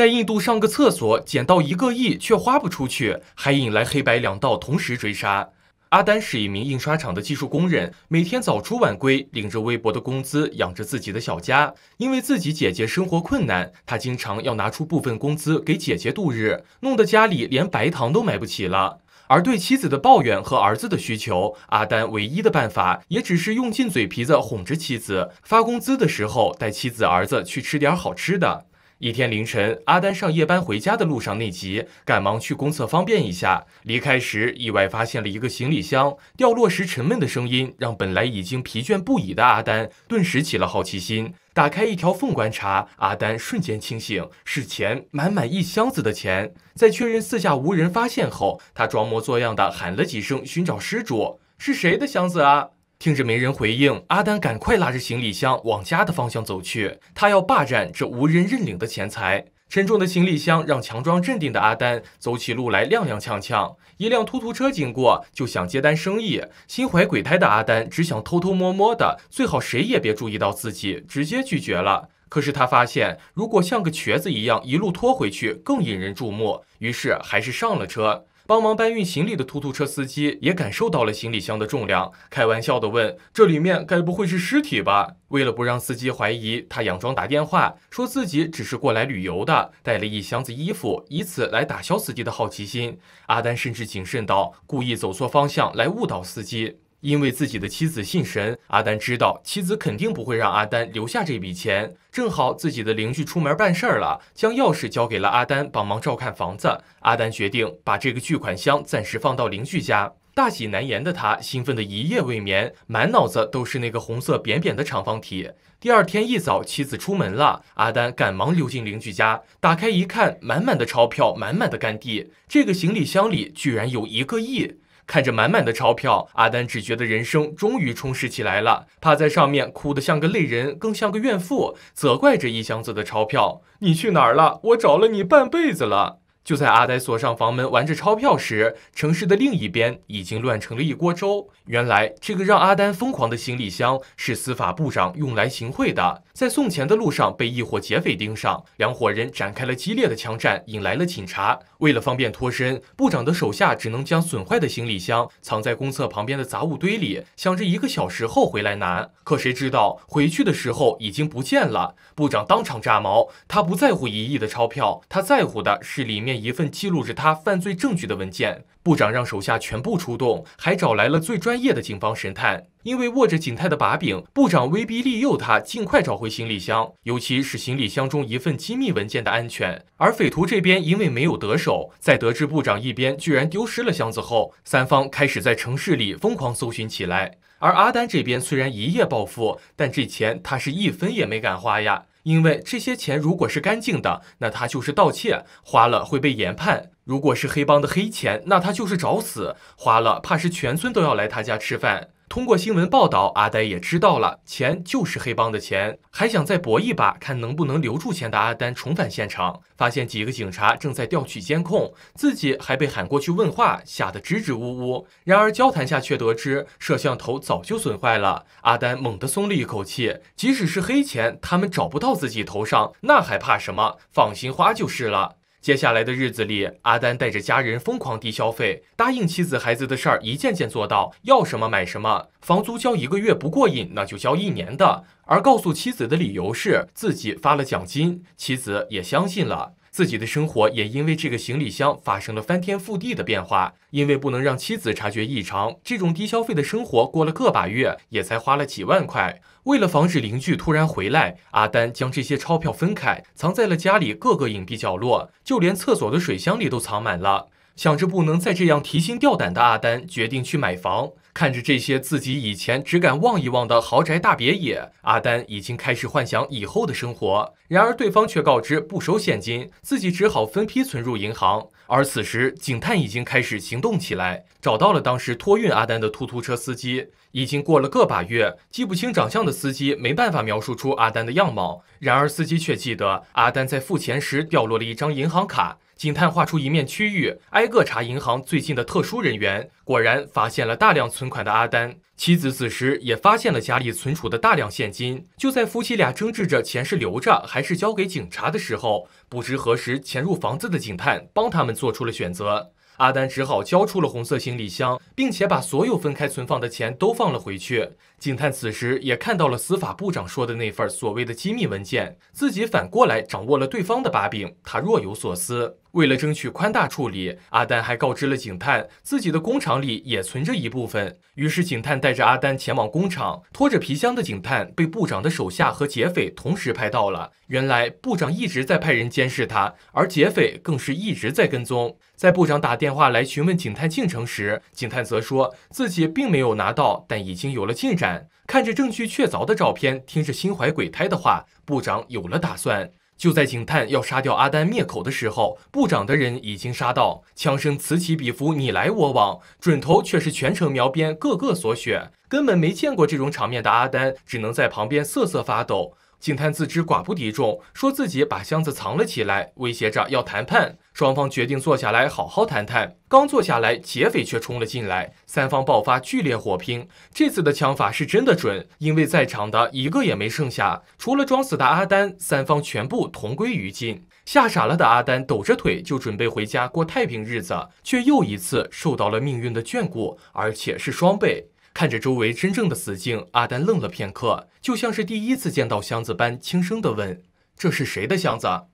在印度上个厕所，捡到一个亿却花不出去，还引来黑白两道同时追杀。阿丹是一名印刷厂的技术工人，每天早出晚归，领着微薄的工资养着自己的小家。因为自己姐姐生活困难，他经常要拿出部分工资给姐姐度日，弄得家里连白糖都买不起了。而对妻子的抱怨和儿子的需求，阿丹唯一的办法也只是用尽嘴皮子哄着妻子。发工资的时候，带妻子、儿子去吃点好吃的。一天凌晨，阿丹上夜班回家的路上内急，赶忙去公厕方便一下。离开时，意外发现了一个行李箱，掉落时沉闷的声音让本来已经疲倦不已的阿丹顿时起了好奇心。打开一条缝观察，阿丹瞬间清醒，是钱，满满一箱子的钱。在确认四下无人发现后，他装模作样的喊了几声寻找失主，是谁的箱子啊？听着没人回应，阿丹赶快拉着行李箱往家的方向走去。他要霸占这无人认领的钱财。沉重的行李箱让强装镇定的阿丹走起路来踉踉跄跄。一辆突突车经过，就想接单生意。心怀鬼胎的阿丹只想偷偷摸摸的，最好谁也别注意到自己，直接拒绝了。可是他发现，如果像个瘸子一样一路拖回去，更引人注目。于是还是上了车。帮忙搬运行李的突突车司机也感受到了行李箱的重量，开玩笑地问：“这里面该不会是尸体吧？”为了不让司机怀疑，他佯装打电话，说自己只是过来旅游的，带了一箱子衣服，以此来打消司机的好奇心。阿丹甚至谨慎到故意走错方向来误导司机。因为自己的妻子信神，阿丹知道妻子肯定不会让阿丹留下这笔钱。正好自己的邻居出门办事儿了，将钥匙交给了阿丹帮忙照看房子。阿丹决定把这个巨款箱暂时放到邻居家。大喜难言的他，兴奋的一夜未眠，满脑子都是那个红色扁扁的长方体。第二天一早，妻子出门了，阿丹赶忙溜进邻居家，打开一看，满满的钞票，满满的干地，这个行李箱里居然有一个亿！看着满满的钞票，阿丹只觉得人生终于充实起来了。趴在上面哭得像个泪人，更像个怨妇，责怪着一箱子的钞票：“你去哪儿了？我找了你半辈子了。”就在阿呆锁上房门玩着钞票时，城市的另一边已经乱成了一锅粥。原来，这个让阿呆疯狂的行李箱是司法部长用来行贿的，在送钱的路上被一伙劫匪盯上，两伙人展开了激烈的枪战，引来了警察。为了方便脱身，部长的手下只能将损坏的行李箱藏在公厕旁边的杂物堆里，想着一个小时后回来拿。可谁知道回去的时候已经不见了，部长当场炸毛。他不在乎一亿的钞票，他在乎的是里面。一份记录着他犯罪证据的文件，部长让手下全部出动，还找来了最专业的警方神探。因为握着警探的把柄，部长威逼利诱他尽快找回行李箱，尤其是行李箱中一份机密文件的安全。而匪徒这边因为没有得手，在得知部长一边居然丢失了箱子后，三方开始在城市里疯狂搜寻起来。而阿丹这边虽然一夜暴富，但这钱他是一分也没敢花呀。因为这些钱如果是干净的，那他就是盗窃，花了会被严判；如果是黑帮的黑钱，那他就是找死，花了怕是全村都要来他家吃饭。通过新闻报道，阿呆也知道了钱就是黑帮的钱，还想再搏一把，看能不能留住钱的阿丹重返现场，发现几个警察正在调取监控，自己还被喊过去问话，吓得支支吾吾。然而交谈下却得知摄像头早就损坏了，阿丹猛地松了一口气。即使是黑钱，他们找不到自己头上，那还怕什么？放心花就是了。接下来的日子里，阿丹带着家人疯狂低消费，答应妻子孩子的事儿一件件做到，要什么买什么。房租交一个月不过瘾，那就交一年的。而告诉妻子的理由是自己发了奖金，妻子也相信了。自己的生活也因为这个行李箱发生了翻天覆地的变化。因为不能让妻子察觉异常，这种低消费的生活过了个把月，也才花了几万块。为了防止邻居突然回来，阿丹将这些钞票分开，藏在了家里各个隐蔽角落，就连厕所的水箱里都藏满了。想着不能再这样提心吊胆的，阿丹决定去买房。看着这些自己以前只敢望一望的豪宅大别野，阿丹已经开始幻想以后的生活。然而对方却告知不收现金，自己只好分批存入银行。而此时，警探已经开始行动起来，找到了当时托运阿丹的突突车司机。已经过了个把月，记不清长相的司机没办法描述出阿丹的样貌。然而，司机却记得阿丹在付钱时掉落了一张银行卡。警探画出一面区域，挨个查银行最近的特殊人员，果然发现了大量存款的阿丹妻子。此时也发现了家里存储的大量现金。就在夫妻俩争执着钱是留着还是交给警察的时候，不知何时潜入房子的警探帮他们做出了选择。阿丹只好交出了红色行李箱，并且把所有分开存放的钱都放了回去。警探此时也看到了司法部长说的那份所谓的机密文件，自己反过来掌握了对方的把柄。他若有所思。为了争取宽大处理，阿丹还告知了警探自己的工厂里也存着一部分。于是警探带着阿丹前往工厂，拖着皮箱的警探被部长的手下和劫匪同时拍到了。原来部长一直在派人监视他，而劫匪更是一直在跟踪。在部长打电话来询问警探进程时，警探则说自己并没有拿到，但已经有了进展。看着证据确凿的照片，听着心怀鬼胎的话，部长有了打算。就在警探要杀掉阿丹灭口的时候，部长的人已经杀到，枪声此起彼伏，你来我往，准头却是全程描边，个个锁血。根本没见过这种场面的阿丹，只能在旁边瑟瑟发抖。警探自知寡不敌众，说自己把箱子藏了起来，威胁着要谈判。双方决定坐下来好好谈谈。刚坐下来，劫匪却冲了进来，三方爆发剧烈火拼。这次的枪法是真的准，因为在场的一个也没剩下，除了装死的阿丹，三方全部同归于尽。吓傻了的阿丹抖着腿就准备回家过太平日子，却又一次受到了命运的眷顾，而且是双倍。看着周围真正的死境，阿丹愣了片刻，就像是第一次见到箱子般，轻声的问：“这是谁的箱子？”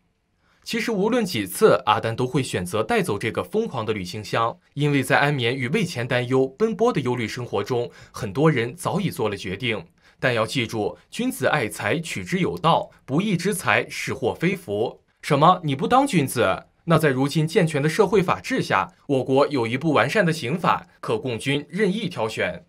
其实无论几次，阿丹都会选择带走这个疯狂的旅行箱，因为在安眠与为钱担忧奔波的忧虑生活中，很多人早已做了决定。但要记住，君子爱财，取之有道，不义之财是祸非福。什么？你不当君子？那在如今健全的社会法制下，我国有一部完善的刑法可供君任意挑选。